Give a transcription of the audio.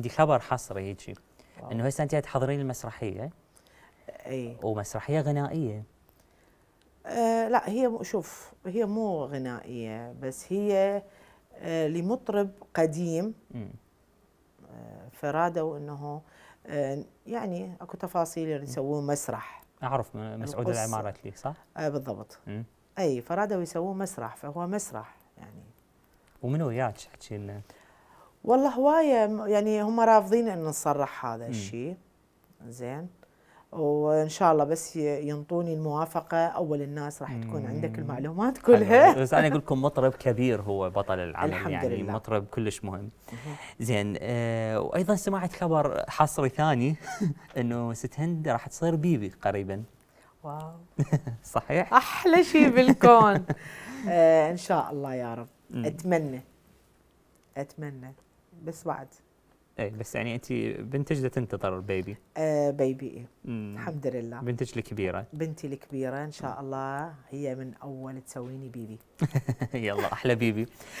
عندي خبر حصري هيجي انه هسه انت تحضرين المسرحيه اي ومسرحيه غنائيه أه لا هي شوف هي مو غنائيه بس هي أه لمطرب قديم أه فرادوا انه أه يعني اكو تفاصيل يعني يسوون مسرح اعرف مسعود العماره لي صح؟ أه بالضبط مم. اي فرادوا يسوون مسرح فهو مسرح يعني ومن وياك تحكي لنا؟ والله هوايه يعني هم رافضين ان نصرح هذا الشيء زين وان شاء الله بس ينطوني الموافقه اول الناس راح تكون عندك المعلومات كلها بس انا اقول لكم مطرب كبير هو بطل العمل يعني الحمد يعني لله. مطرب كلش مهم زين آه وايضا سمعت خبر حصري ثاني انه ست هند راح تصير بيبي قريبا واو صحيح احلى شيء بالكون آه ان شاء الله يا رب اتمنى اتمنى بس بعد اي بس يعني انت بنتك ده تنتظر البيبي آه بيبي ايه الحمد لله بنتك الكبيره بنتي الكبيره ان شاء الله هي من اول تسويني بيبي يلا احلى بيبي